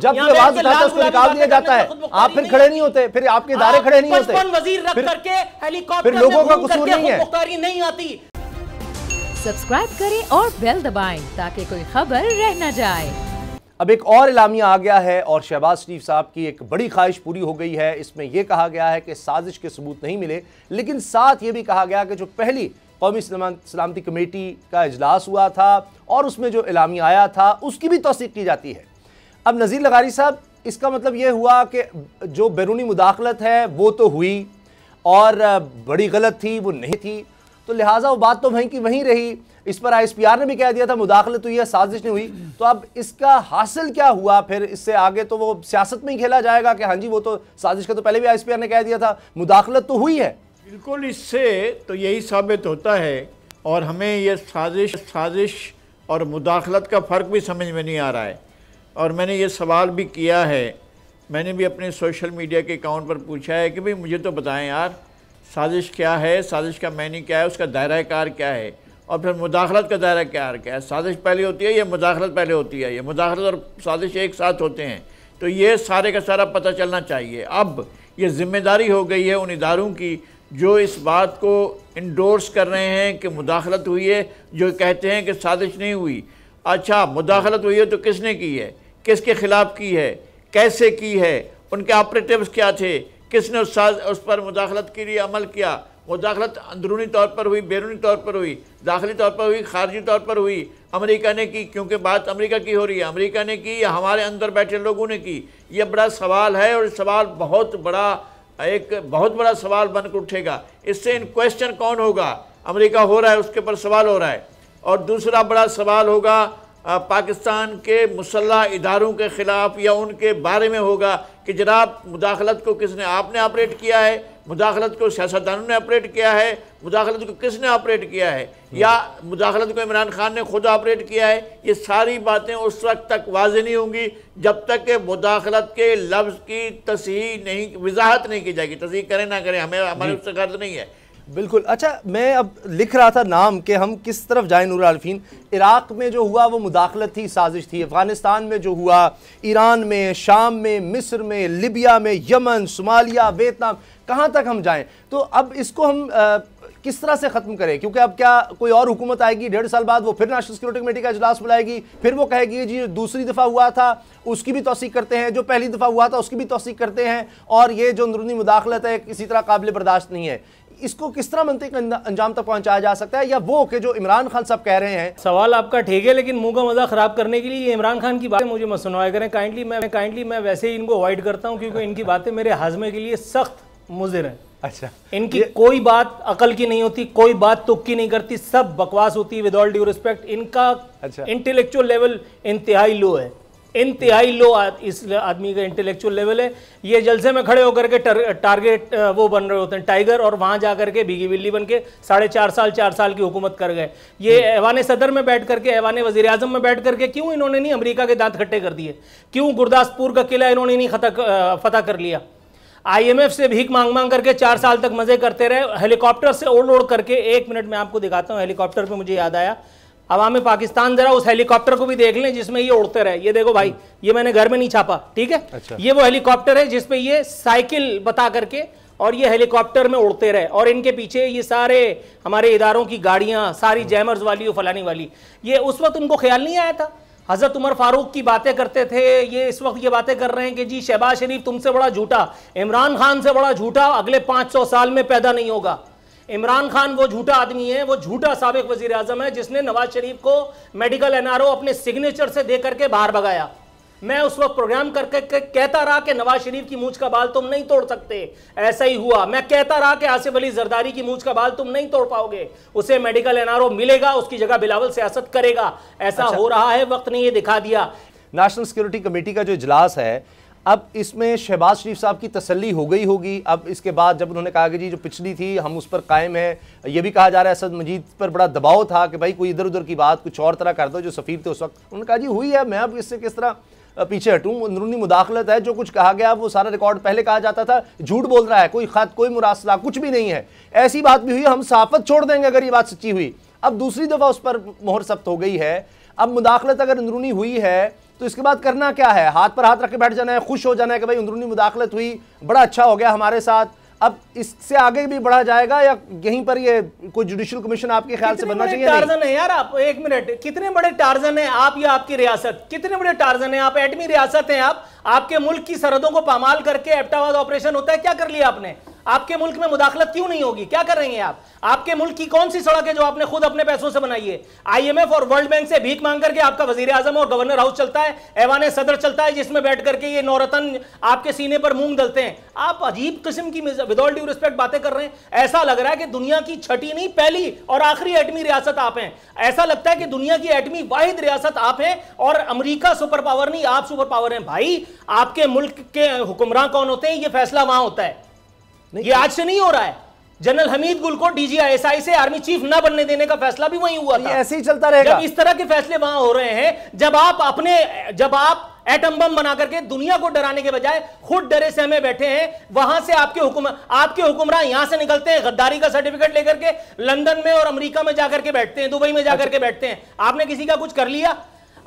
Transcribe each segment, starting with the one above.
जब से आवाज उठाता उसको निकाल दिया जाता है आप फिर खड़े नहीं होते फिर आपके इदारे खड़े नहीं होते वजीर रख करके हेलीकॉप्टर फिर लोगों का कसूर नहीं है नहीं आती सब्सक्राइब करें और बेल दबाएं ताकि कोई खबर रह न जाए अब एक और इलामिया आ गया है और शहबाज शरीफ साहब की एक बड़ी ख्वाहिश पूरी हो गई है इसमें यह कहा गया है कि साजिश के सबूत नहीं मिले लेकिन साथ ये भी कहा गया कि जो पहली कौमी सलामती कमेटी का इजलास हुआ था और उसमें जो इलामिया आया था उसकी भी तोसीक की जाती है अब नज़ीर लगारी साहब इसका मतलब ये हुआ कि जो बैरूनी मुदाखलत है वो तो हुई और बड़ी गलत थी वो नहीं थी तो लिहाजा वो बात तो वहीं की वहीं रही इस पर आर ने भी कह दिया था मुदाखलत हुई तो है साजिश नहीं हुई तो अब इसका हासिल क्या हुआ फिर इससे आगे तो वो सियासत में ही खेला जाएगा कि हाँ जी वो तो साजिश का तो पहले भी आर ने कह दिया था मुदाखलत तो हुई है बिल्कुल इससे तो यही साबित होता है और हमें यह साजिश साजिश और मुदाखलत का फ़र्क भी समझ में नहीं आ रहा है और मैंने ये सवाल भी किया है मैंने भी अपने सोशल मीडिया के अकाउंट पर पूछा है कि भाई मुझे तो बताएं यार साजिश क्या है साजिश का मैंने क्या है उसका दायरा कार क्या है और फिर मुदाखलत का दायरा कार क्या है साजिश पहले होती है या मुदाखलत पहले होती है ये मुदाखलत और साजिश एक साथ होते हैं तो ये सारे का सारा पता चलना चाहिए अब ये जिम्मेदारी हो गई है उन इदारों की जो इस बात को इंडोर्स कर रहे हैं कि मुदाखलत हुई है जो कहते हैं कि साजिश नहीं हुई अच्छा मुदाखलत हुई है तो किसने की है किसके खिलाफ की है कैसे की है उनके ऑपरेटिव्स क्या थे किसने उस साज उस पर मुदाखलत के लिए अमल किया मुदाखलत अंदरूनी तौर पर हुई बैरूनी तौर पर हुई दाखिली तौर पर हुई खारजी तौर पर हुई अमेरिका ने की क्योंकि बात अमेरिका की हो रही है अमेरिका ने की या हमारे अंदर बैठे लोगों ने की यह बड़ा सवाल है और सवाल बहुत बड़ा एक बहुत बड़ा सवाल बनकर उठेगा इससे इन क्वेश्चन कौन होगा अमेरिका हो रहा है उसके ऊपर सवाल हो रहा है और दूसरा बड़ा सवाल होगा पाकिस्तान के मुसल्ह इदारों के ख़िलाफ़ या उनके बारे में होगा कि जनाब मुदाखलत को किसने आपने ऑपरेट किया है मुदाखलत को सियासतदानों ने ऑपरेट किया है मुदाखलत को किसने ऑपरेट किया है हम्म। या मुदाखलत को इमरान खान ने खुद ऑपरेट किया है ये सारी बातें उस वक्त तक वाज नहीं होंगी जब तक कि मुदाखलत के लफ्ज़ की तस्ह नहीं वजाहत नहीं की जाएगी तस्ह करें ना करें हमें हमारे उससे गर्ज नहीं है बिल्कुल अच्छा मैं अब लिख रहा था नाम कि हम किस तरफ जाए नूर आलफीन इराक़ में जो हुआ वो मुदाखलत थी साजिश थी अफ़गानिस्तान में जो हुआ ईरान में शाम में मिस्र में लिबिया में यमन सोमालिया वियतनाम कहाँ तक हम जाएँ तो अब इसको हम आ, किस तरह से ख़त्म करें क्योंकि अब क्या कोई और हुकूमत आएगी डेढ़ साल बाद वो फिर नेशनल सिक्योरिटी कमेटी का अजलास बुलाएगी फिर वो कहेगी जी दूसरी दफ़ा हुआ था उसकी भी तोसीक करते हैं जो पहली दफ़ा हुआ था उसकी भी तोसीक करते हैं और ये जो अंदरूनी मुदाखलत है किसी तरह काबिल बर्दाश्त नहीं है इसको किस तरह मंत्री अंजाम तक पहुंचाया जा सकता है या वो के जो इमरान खान सब कह रहे हैं सवाल आपका ठीक है लेकिन मुंह का मजा खराब करने के लिए इमरान खान की बातें मुझे मत करें काइंडली मैं काइंडली मैं वैसे ही इनको अवॉइड करता हूँ क्योंकि इनकी बातें मेरे हाजमे के लिए सख्त मुजिर है अच्छा इनकी कोई बात अकल की नहीं होती कोई बात तुक की नहीं करती सब बकवास होती है विद ऑल ड्यू रिस्पेक्ट इनका अच्छा इंटेलेक्चुअल लेवल इंतहाई लो है इंतहाई लो आद, इस आदमी का इंटेलेक्चुअल लेवल है ये जलसे में खड़े होकर के टारगेट वो बन रहे होते हैं टाइगर और वहाँ जा करके भीगी बिल्ली बन के साढ़े चार साल चार साल की हुकूमत कर गए ये हम्म। ऐवान सदर में बैठ करके ऐवान वजीर अजम में बैठ करके क्यों इन्होंने नहीं अमरीका के दांत खट्टे कर दिए क्यों गुरदासपुर का किला इन्होंने नहीं फतेह कर लिया एफ से भीख मांग मांग करके चार साल तक मजे करते रहे हेलीकॉप्टर से ओढ़ ओढ़ करके एक मिनट में आपको दिखाता हूँ हेलीकॉप्टर पर मुझे याद आया अवाम पाकिस्तान जरा उस हेलीकॉप्टर को भी देख लें जिसमें ये उड़ते रहे ये देखो भाई ये मैंने घर में नहीं छापा ठीक है अच्छा। ये वो हेलीकॉप्टर है जिसमें ये साइकिल बता करके और ये हेलीकॉप्टर में उड़ते रहे और इनके पीछे ये सारे हमारे इदारों की गाड़ियां सारी हम्म। जैमर्स वाली और फलानी वाली ये उस वक्त उनको ख्याल नहीं आया था हज़रत उमर फारूक की बातें करते थे ये इस वक्त ये बातें कर रहे हैं कि जी शहबाज शरीफ तुमसे बड़ा झूठा इमरान खान से बड़ा झूठा अगले पांच साल में पैदा नहीं होगा इमरान खान वो झूठा आदमी है वो झूठा सबक वजीर अजम है जिसने नवाज शरीफ को मेडिकल एनआरओ अपने सिग्नेचर से दे करके बाहर भगाया मैं उस वक्त प्रोग्राम करके कहता रहा कि नवाज शरीफ की मूछ का बाल तुम नहीं तोड़ सकते ऐसा ही हुआ मैं कहता रहा कि आसिफ अली जरदारी की मूछ का बाल तुम नहीं तोड़ पाओगे उसे मेडिकल एनआरओ मिलेगा उसकी जगह बिलावल सियासत करेगा ऐसा अच्छा। हो रहा है वक्त ने यह दिखा दिया नेशनल सिक्योरिटी कमेटी का जो इजलास है अब इसमें शहबाज शरीफ साहब की तसल्ली हो गई होगी अब इसके बाद जब उन्होंने कहा कि जी जो पिछली थी हम उस पर कायम है ये भी कहा जा रहा है असद मजीद पर बड़ा दबाव था कि भाई कोई इधर उधर की बात कुछ और तरह कर दो जो सफ़ीर थे उस वक्त उन्होंने कहा जी हुई है मैं अब इससे किस तरह पीछे हटूँ अंदरूनी मुदाखलत है जो कुछ कहा गया वो सारा रिकॉर्ड पहले कहा जाता था झूठ बोल रहा है कोई खत कोई मुरासला कुछ भी नहीं है ऐसी बात भी हुई हम साफत छोड़ देंगे अगर ये बात सच्ची हुई अब दूसरी दफ़ा उस पर मोहर सब्त हो गई है अब मुदाखलत अगर अंदरूनी हुई है तो इसके बाद करना क्या है हाथ पर हाथ रख के बैठ जाना है खुश हो जाना है कि भाई अंदरूनी मुदाखलत हुई बड़ा अच्छा हो गया हमारे साथ अब इससे आगे भी बढ़ा जाएगा या यहीं पर ये कोई जुडिशियल कमीशन आपके ख्याल से बनना चाहिए टार्जन है यार आप एक मिनट कितने बड़े टार्जन है आप या आपकी रियासत कितने बड़े टार्जन है आप एटमी रियासत हैं आप आपके मुल्क की सरहदों को पामाल करके एप्टावाद ऑपरेशन होता है क्या कर लिया आपने आपके मुल्क में मुदाखलत क्यों नहीं होगी क्या कर हैं आप आपके मुल्क की कौन सी सड़क है जो आपने खुद अपने पैसों से बनाई है आईएमएफ और वर्ल्ड बैंक से भीख मांग करके आपका वजीर आजम और गवर्नर हाउस चलता है ऐवान सदर चलता है जिसमें बैठ करके ये नौरतन आपके सीने पर मूंग दलते हैं आप अजीब किस्म की विदाउट ड्यू रिस्पेक्ट बातें कर रहे हैं ऐसा लग रहा है कि दुनिया की छठी नहीं पहली और आखिरी एटमी रियासत आप हैं ऐसा लगता है कि दुनिया की एटमी वाहिद रियासत आप हैं और अमरीका सुपर पावर नहीं आप सुपर पावर हैं भाई आपके मुल्क के हुक्मरान कौन होते हैं ये फैसला वहां होता है ये आज से नहीं हो रहा है जनरल हमीद गुल को डीजीआईएसआई से आर्मी चीफ ना बनने देने का फैसला भी वहीं हुआ था ऐसे ही चलता रहेगा जब इस तरह के फैसले वहां हो रहे हैं जब आप अपने जब आप एटम बम बना करके दुनिया को डराने के बजाय खुद डरे से हमें बैठे हैं वहां से आपके हुकुम आपके हुक्मरान यहां से निकलते हैं गद्दारी का सर्टिफिकेट लेकर के लंदन में और अमेरिका में जाकर के बैठते हैं दुबई में जाकर अच्छा। के बैठते हैं आपने किसी का कुछ कर लिया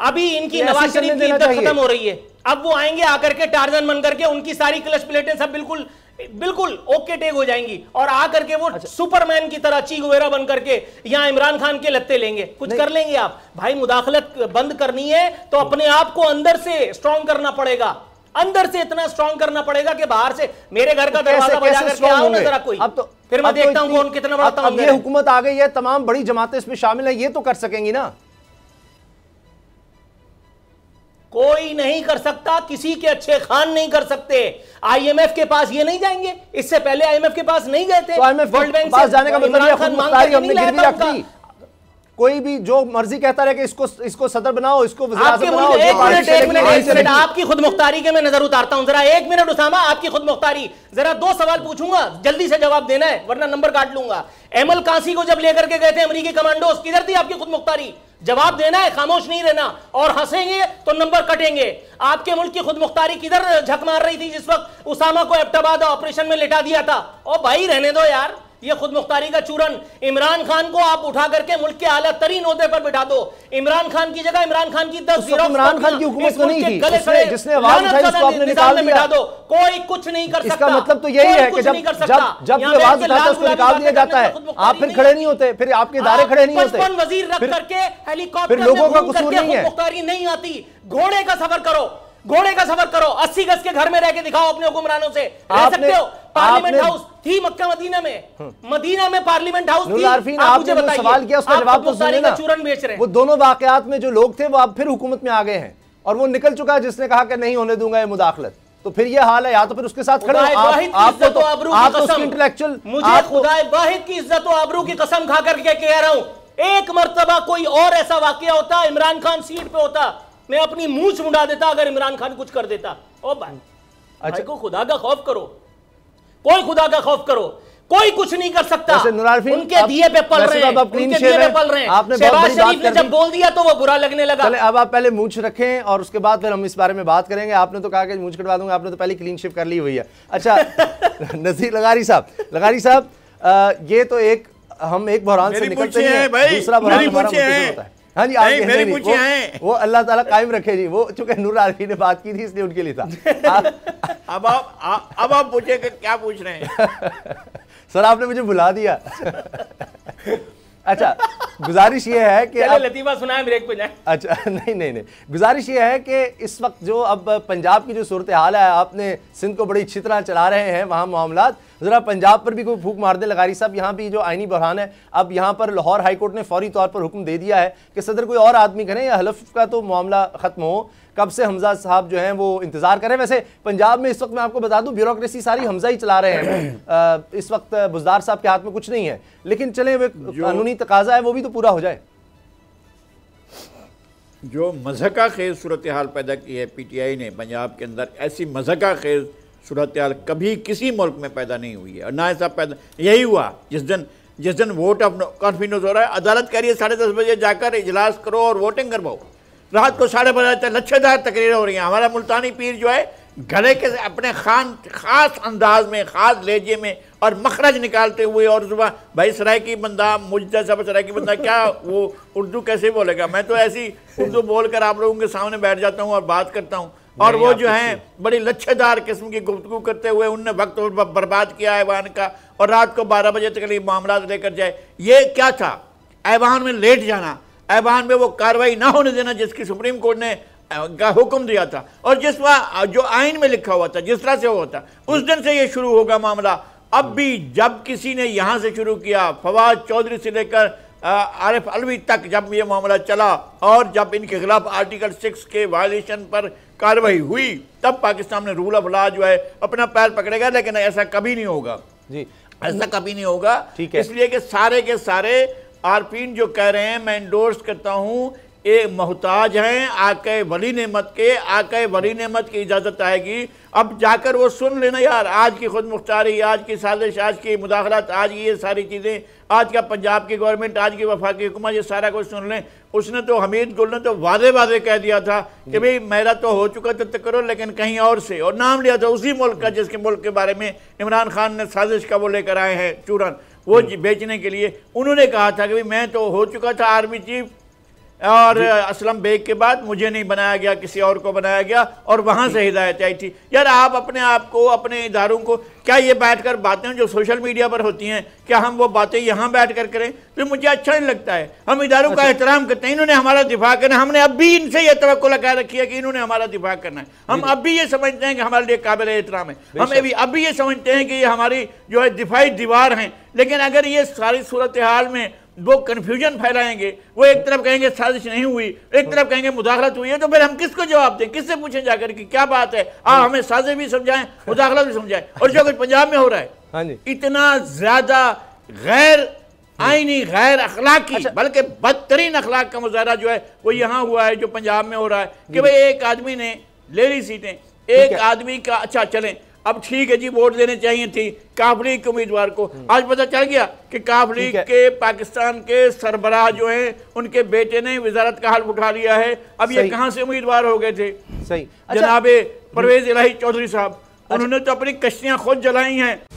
अभी इनकी नवाज शरीफ की खत्म हो रही है अब वो आएंगे आकर के टारजन बन करके उनकी सारी क्लच प्लेटें सब बिल्कुल बिल्कुल ओके टेक हो जाएंगी और आकर के वो अच्छा। सुपरमैन की तरह ची वगैरह बन करके यहाँ इमरान खान के लत्ते लेंगे कुछ कर लेंगे आप भाई मुदाखलत बंद करनी है तो अपने आप को अंदर से स्ट्रांग करना पड़ेगा अंदर से इतना स्ट्रांग करना पड़ेगा कि बाहर से मेरे घर का तो दरवाजा बजा करके आओ ना जरा कोई अब तो फिर मैं तो देखता हूँ कौन कितना बड़ा ये हुकूमत आ गई है तमाम बड़ी जमातें इसमें शामिल है ये तो कर सकेंगी ना कोई नहीं कर सकता किसी के अच्छे खान नहीं कर सकते आईएमएफ के पास ये नहीं जाएंगे इससे पहले आईएमएफ के पास नहीं गए थे तो आईएमएफ वर्ल्ड बैंक पास जाने का मतलब कोई भी जो मर्जी कहता रहे कि इसको इसको सदर बनाओ इसको आपके बनाओ, एक एक मिनट मिनट आपकी खुद मुख्तारी के मैं नजर उतारता हूं जरा एक मिनट उसामा आपकी खुद मुख्तारी जरा दो सवाल पूछूंगा जल्दी से जवाब देना है वरना नंबर काट लूंगा एमल कांसी को जब लेकर के गए थे अमरीकी कमांडो किधर थी आपकी खुद मुख्तारी जवाब देना है खामोश नहीं रहना और हंसेंगे तो नंबर कटेंगे आपके मुल्क की खुद मुख्तारी किधर झक मार रही थी जिस वक्त उसामा को एबटाबाद ऑपरेशन में लेटा दिया था ओ भाई रहने दो यार ये खुद मुख्तारी का चूरन इमरान खान को आप उठा करके मुल्क के आला तरीन होदे पर बिठा दो इमरान खान की जगह इमरान खान की दस इमरान खान की हुकूमत तो नहीं थी उसने, जिसने आवाज उठाई उसको आपने निकाल दिया दो कोई कुछ नहीं कर सकता इसका मतलब तो यही है कि जब जब जब आवाज उठाता उसको निकाल दिया जाता है आप फिर खड़े नहीं होते फिर आपके इदारे खड़े नहीं होते वजीर रख करके हेलीकॉप्टर लोगों का कसूर नहीं है नहीं आती घोड़े का सफर करो घोड़े का सफर करो अस्सी गज के घर में रह के दिखाओ अपने हुक्मरानों से रह सकते हो पार्लियामेंट हाउस थी मक्का मदीना में हम्म। मदीना में पार्लियामेंट हाउस थी आप, मुझे बताइए सवाल किया उसका जवाब तो सुनिए ना चूरन बेच रहे हैं वो दोनों वाकयात में जो लोग थे वो अब फिर हुकूमत में आ गए हैं और वो निकल चुका है जिसने कहा कि नहीं होने दूंगा ये मुदाखलत तो फिर ये हाल है या तो फिर उसके साथ खड़े आप, तो- आप तो अबरू आप की कसम इंटेलेक्चुअल मुझे खुदाए वाहिद की इज्जत और आबरू की कसम खा करके कह रहा हूं एक मर्तबा कोई और ऐसा वाकया होता इमरान खान सीट पे होता मैं अपनी मूछ मुंडा देता अगर इमरान खान कुछ कर देता ओ भाई अच्छा को खुदा का खौफ करो कोई खुदा का खौफ करो कोई कुछ नहीं कर सकता उनके दिए पे पल तो रहे हैं उनके दिए पे पल रहे हैं शहबाज शरीफ ने जब बोल दिया तो वो बुरा लगने लगा अब आप पहले मूछ रखें और उसके बाद फिर हम इस बारे में बात करेंगे आपने तो कहा कि मूछ कटवा दूंगा आपने तो पहले क्लीन शिप कर ली हुई है अच्छा नजीर लगारी साहब लगारी साहब ये तो एक हम एक बहरान से निकलते हैं दूसरा बहरान हमारा होता है हाँ जी आगे मेरी पूछे हैं वो अल्लाह ताला कायम रखे जी वो चूंकि नूर आरफी ने बात की थी इसलिए उनके लिए था अब आप अब आप पूछे क्या पूछ रहे हैं सर आपने मुझे बुला दिया अच्छा गुजारिश ये है कि लतीफा सुनाए ब्रेक पे जाए अच्छा नहीं नहीं नहीं गुजारिश ये है कि इस वक्त जो अब पंजाब की जो सूरत हाल है आपने सिंध को बड़ी अच्छी तरह चला रहे हैं वहाँ मामला ज़रा पंजाब पर भी कोई फूक मार दे लगारी साहब यहाँ भी जो आईनी बहरान है अब यहाँ पर लाहौर हाईकोर्ट ने फौरी तौर पर हुक्म दे दिया है कि सदर कोई और आदमी करें या हलफ का तो मामला ख़त्म हो कब से हमजा साहब जो हैं वो इंतज़ार करें वैसे पंजाब में इस वक्त मैं आपको बता दूं ब्यूरोक्रेसी सारी हमजा ही चला रहे हैं आ, इस वक्त बुजदार साहब के हाथ में कुछ नहीं है लेकिन चले वे कानूनी तकाजा है वो भी तो पूरा हो जाए जो मजहका खेज सूरत हाल पैदा की है पी टी आई ने पंजाब के अंदर ऐसी मजहका खेज सूरत हाल कभी किसी मुल्क में पैदा नहीं हुई है और ना ऐसा पैदा यही हुआ जिस दिन जिस दिन वोट ऑफ कॉन्फिडेंस हो रहा है अदालत कह रही है साढ़े दस बजे जाकर इजलास करो और वोटिंग करवाओ रात को साढ़े बारह तक लच्छेदार तकरीरें हो रही हैं हमारा मुल्तानी पीर जो है गले के अपने खान ख़ास अंदाज में ख़ास लहजे में और मखरज निकालते हुए और सुबह भाई की बंदा मुझद सब सरायकी बंदा क्या वो उर्दू कैसे बोलेगा मैं तो ऐसी उर्दू बोल कर आप लोगों के सामने बैठ जाता हूँ और बात करता हूँ और वो जो हैं बड़ी लच्छेदार किस्म की गुफ्तु करते हुए उनने वक्त बर्बाद किया ऐवान का और रात को बारह बजे तक मामला लेकर जाए ये क्या था ऐवान में लेट जाना ऐबान में वो कार्रवाई ना होने देना जिसकी सुप्रीम कोर्ट ने का हुक्म दिया था और जिस जो आइन में लिखा हुआ था जिस तरह से हुआ था उस दिन से ये शुरू होगा मामला अब भी जब किसी ने यहाँ से शुरू किया फवाद चौधरी से लेकर आरिफ अलवी तक जब ये मामला चला और जब इनके खिलाफ आर्टिकल सिक्स के वायलेशन पर कार्रवाई हुई तब पाकिस्तान ने रूल ऑफ लॉ जो है अपना पैर पकड़ेगा लेकिन ऐसा कभी नहीं होगा जी ऐसा कभी नहीं होगा ठीक है इसलिए कि सारे के सारे आरपीन जो कह रहे हैं मैं इंडोर्स करता हूँ ये मोहताज हैं आके वली नेमत के आके वली नेमत की इजाज़त आएगी अब जाकर वो सुन लेना यार आज की खुद मुख्तारी आज की साजिश आज की मुदाखलत आज ये सारी चीज़ें आज का पंजाब की गवर्नमेंट आज की वफाकी हुकूमत ये सारा कुछ सुन लें उसने तो हमीद गुल ने तो वादे वादे कह दिया था कि हम्म। भाई मेरा तो हो चुका था तो तकरो तो लेकिन कहीं और से और नाम लिया था उसी मुल्क का जिसके मुल्क के बारे में इमरान खान ने साजिश का वो लेकर आए हैं चूरन वो बेचने के लिए उन्होंने कहा था कि मैं तो हो चुका था आर्मी चीफ और असलम बेग के बाद मुझे नहीं बनाया गया किसी और को बनाया गया और वहाँ से हिदायत आई थी यार आप अपने आप को अपने इदारों को क्या ये बैठकर बातें जो सोशल मीडिया पर होती हैं क्या हम वो बातें यहाँ बैठ कर करें तो मुझे अच्छा नहीं लगता है हम इदारों अच्छा। का एहतराम करते हैं इन्होंने हमारा दिफा करना हमने अब भी इनसे ये तो लगा रखी है कि इन्होंने हमारा दिफा करना है हम अब भी ये समझते हैं कि हमारे लिए काबिल एहतराम है हम अभी अब भी ये समझते हैं कि ये हमारी जो है दिफाई दीवार हैं लेकिन अगर ये सारी सूरत हाल में वो कन्फ्यूजन फैलाएंगे वो एक तरफ कहेंगे साजिश नहीं हुई एक हाँ। तरफ कहेंगे मुदाखलत हुई है तो फिर हम किसको जवाब दें किससे पूछें जाकर कि क्या बात है आप हाँ। हमें साजिश भी समझाएं मुदाखलत भी समझाएं और जो कुछ पंजाब में हो रहा है हाँ जी इतना ज्यादा गैर आईनी गैर अखलाकी अच्छा। बल्कि बदतरीन अखलाक का मुजाहरा जो है वो यहाँ हुआ है जो पंजाब में हो रहा है कि भाई एक आदमी ने ले ली सीटें एक आदमी का अच्छा चलें अब ठीक है जी वोट देने चाहिए थी काफ लीग के उम्मीदवार को आज पता चल गया कि काफ लीग के पाकिस्तान के सरबराह जो हैं उनके बेटे ने वजारत का हाल उठा लिया है अब ये कहाँ से उम्मीदवार हो गए थे सही जनाबे अच्छा। परवेज इलाही चौधरी साहब अच्छा। उन्होंने तो अपनी कश्तियाँ खुद जलाई हैं